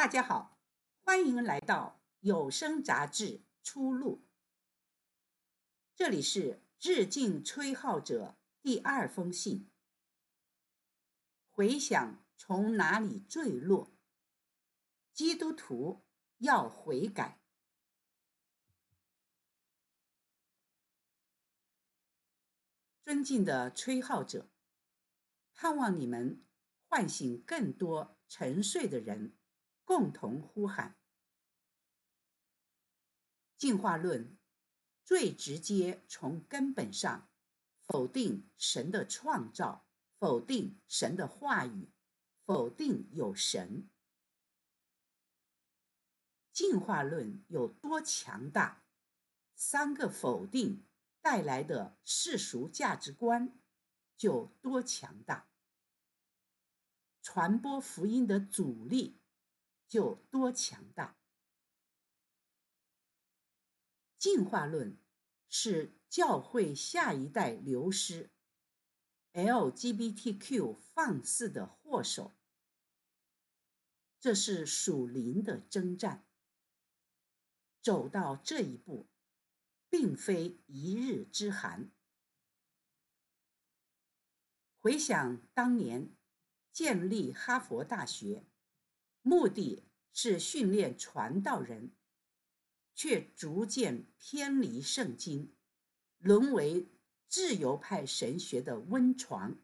大家好，欢迎来到有声杂志《出路》。这里是致敬吹号者第二封信。回想从哪里坠落，基督徒要悔改。尊敬的吹号者，盼望你们唤醒更多沉睡的人。共同呼喊。进化论最直接、从根本上否定神的创造，否定神的话语，否定有神。进化论有多强大，三个否定带来的世俗价值观就多强大，传播福音的阻力。就多强大！进化论是教会下一代流失 LGBTQ 放肆的祸首，这是属灵的征战。走到这一步，并非一日之寒。回想当年建立哈佛大学目的。是训练传道人，却逐渐偏离圣经，沦为自由派神学的温床。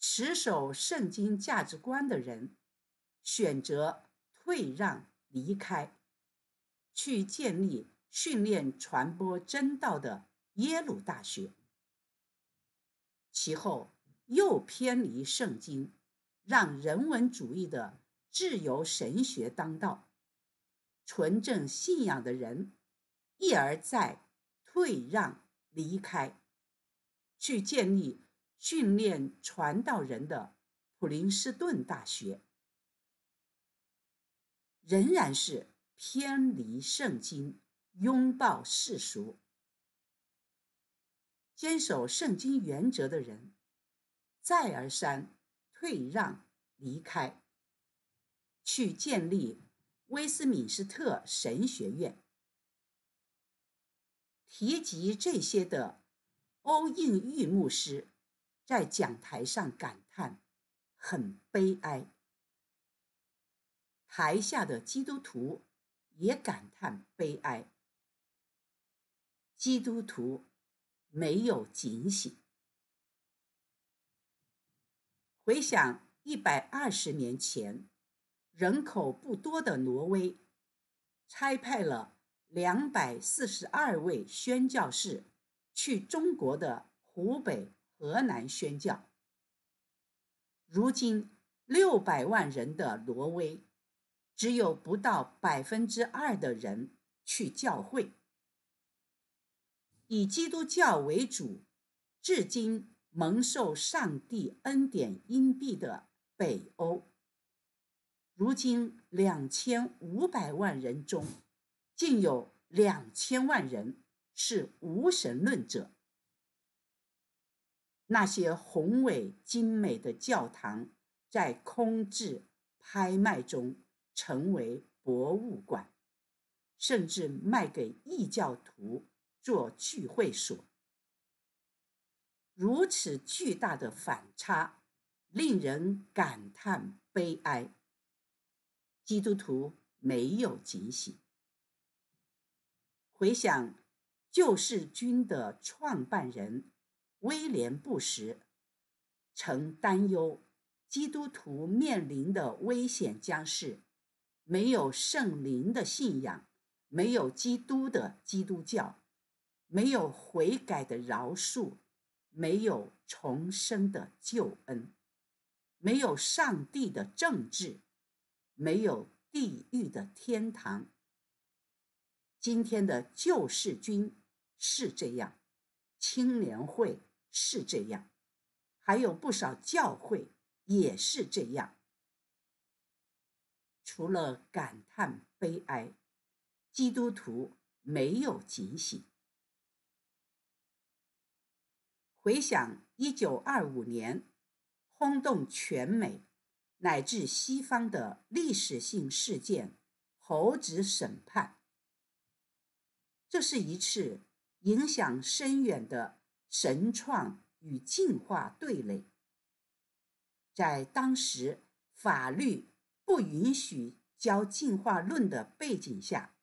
持守圣经价值观的人选择退让离开，去建立训练传播真道的耶鲁大学，其后又偏离圣经。让人文主义的自由神学当道，纯正信仰的人一而再退让离开，去建立训练传道人的普林斯顿大学，仍然是偏离圣经，拥抱世俗，坚守圣经原则的人再而三退让。离开，去建立威斯敏斯特神学院。提及这些的欧印玉牧师在讲台上感叹：“很悲哀。”台下的基督徒也感叹悲哀。基督徒没有警醒，回想。一百二十年前，人口不多的挪威，差派了两百四十二位宣教士去中国的湖北、河南宣教。如今六百万人的挪威，只有不到百分之二的人去教会，以基督教为主，至今蒙受上帝恩典荫庇的。北欧，如今两千五百万人中，竟有两千万人是无神论者。那些宏伟精美的教堂，在空置拍卖中成为博物馆，甚至卖给异教徒做聚会所。如此巨大的反差。令人感叹悲哀。基督徒没有警醒。回想救世军的创办人威廉·布什曾担忧，基督徒面临的危险将是：没有圣灵的信仰，没有基督的基督教，没有悔改的饶恕，没有重生的救恩。没有上帝的政治，没有地狱的天堂。今天的救世军是这样，青年会是这样，还有不少教会也是这样。除了感叹悲哀，基督徒没有警醒。回想一九二五年。轰动全美乃至西方的历史性事件——猴子审判。这是一次影响深远的神创与进化对垒。在当时法律不允许教进化论的背景下，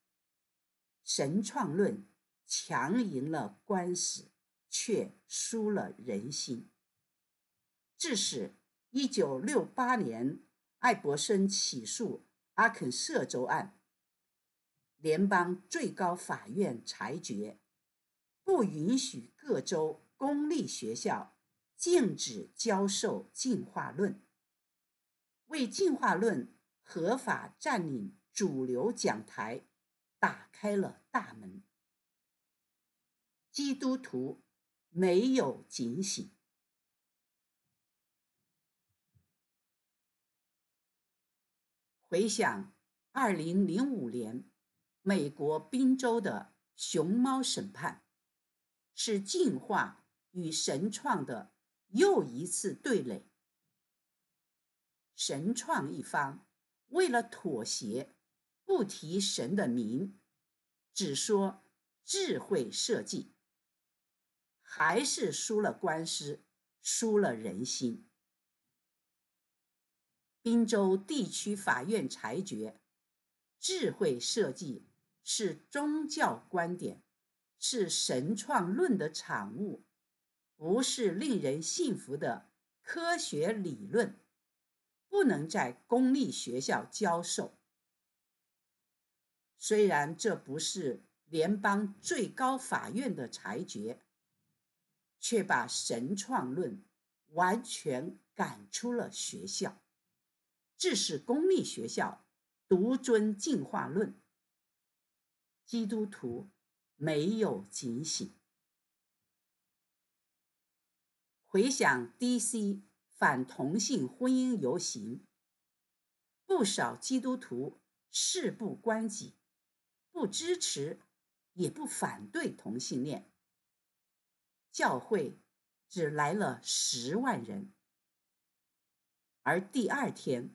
神创论强赢了官司，却输了人心。致使一九六八年艾伯森起诉阿肯色州案，联邦最高法院裁决不允许各州公立学校禁止教授进化论，为进化论合法占领主流讲台打开了大门。基督徒没有警醒。回想二零零五年，美国宾州的熊猫审判，是进化与神创的又一次对垒。神创一方为了妥协，不提神的名，只说智慧设计，还是输了官司，输了人心。滨州地区法院裁决，智慧设计是宗教观点，是神创论的产物，不是令人信服的科学理论，不能在公立学校教授。虽然这不是联邦最高法院的裁决，却把神创论完全赶出了学校。致使公立学校独尊进化论。基督徒没有警醒。回想 D.C. 反同性婚姻游行，不少基督徒事不关己，不支持也不反对同性恋。教会只来了十万人，而第二天。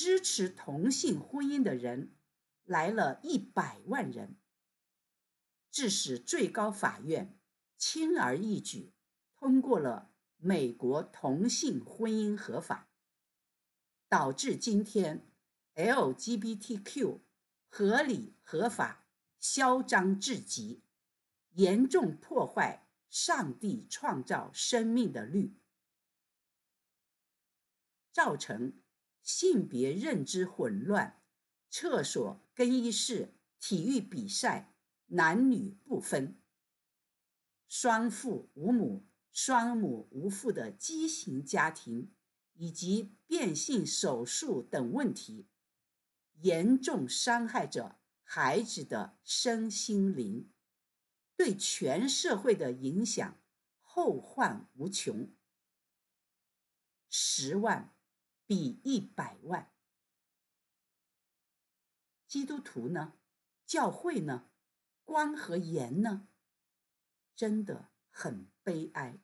支持同性婚姻的人来了一百万人，致使最高法院轻而易举通过了美国同性婚姻合法，导致今天 LGBTQ 合理合法嚣张至极，严重破坏上帝创造生命的律，造成。性别认知混乱、厕所更衣室、体育比赛男女不分、双父无母、双母无父的畸形家庭，以及变性手术等问题，严重伤害着孩子的身心灵，对全社会的影响后患无穷。十万。比一百万，基督徒呢？教会呢？光和盐呢？真的很悲哀。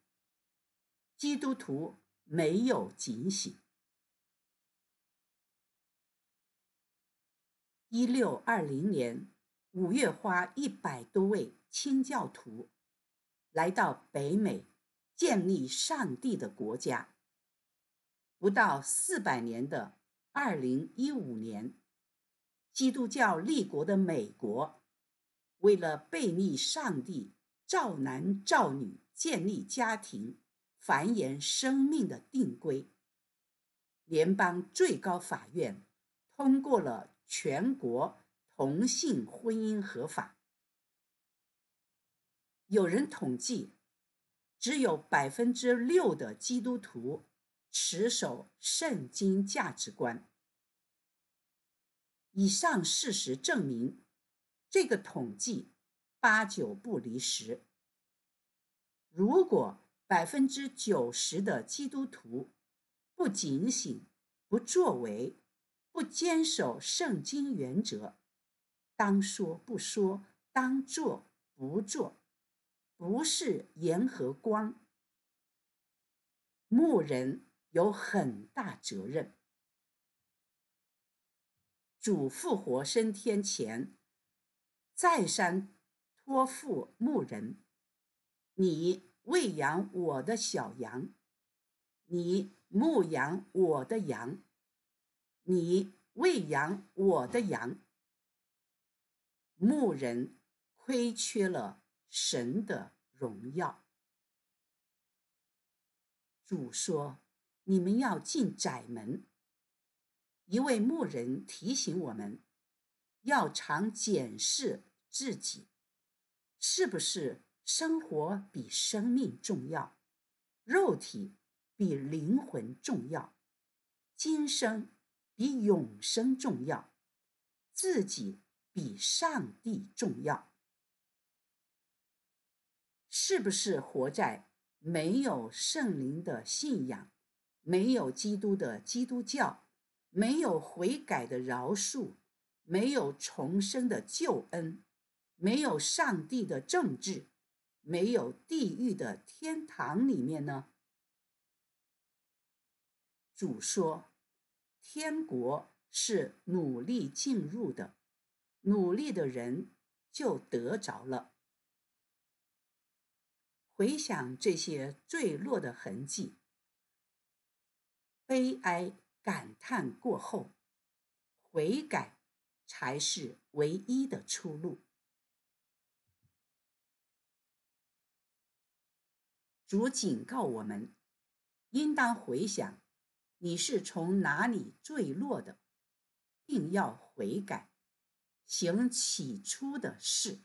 基督徒没有警醒。一六二零年五月，花一百多位清教徒来到北美，建立上帝的国家。不到四百年的二零一五年，基督教立国的美国，为了背逆上帝造男造女建立家庭繁衍生命的定规，联邦最高法院通过了全国同性婚姻合法。有人统计，只有百分之六的基督徒。持守圣经价值观。以上事实证明，这个统计八九不离十。如果百分之九十的基督徒不警醒、不作为、不坚守圣经原则，当说不说，当做不做，不是盐和光，牧人。有很大责任。主复活升天前，再三托付牧人：“你喂养我的小羊，你牧养我的羊，你喂养我的羊。”牧人亏缺了神的荣耀。主说。你们要进窄门。一位牧人提醒我们：要常检视自己，是不是生活比生命重要，肉体比灵魂重要，今生比永生重要，自己比上帝重要，是不是活在没有圣灵的信仰？没有基督的基督教，没有悔改的饶恕，没有重生的救恩，没有上帝的政治，没有地狱的天堂里面呢？主说，天国是努力进入的，努力的人就得着了。回想这些坠落的痕迹。悲哀感叹过后，悔改才是唯一的出路。主警告我们：应当回想你是从哪里坠落的，并要悔改，行起初的事。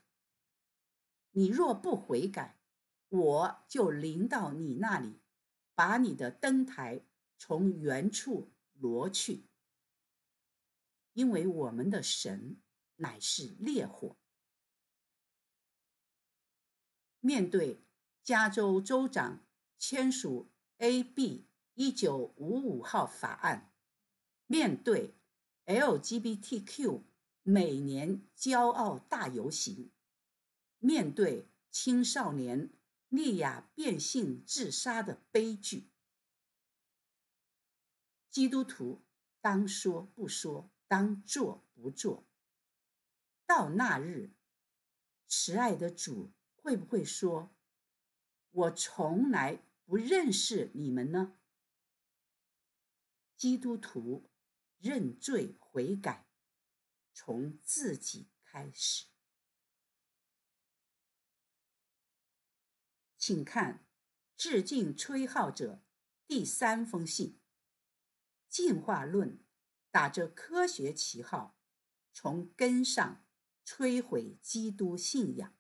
你若不悔改，我就临到你那里，把你的灯台。从原处挪去，因为我们的神乃是烈火。面对加州州长签署 A.B. 一九五五号法案，面对 LGBTQ 每年骄傲大游行，面对青少年利亚变性自杀的悲剧。基督徒当说不说，当做不做。到那日，慈爱的主会不会说：“我从来不认识你们呢？”基督徒认罪悔改，从自己开始。请看《致敬吹号者》第三封信。进化论打着科学旗号，从根上摧毁基督信仰。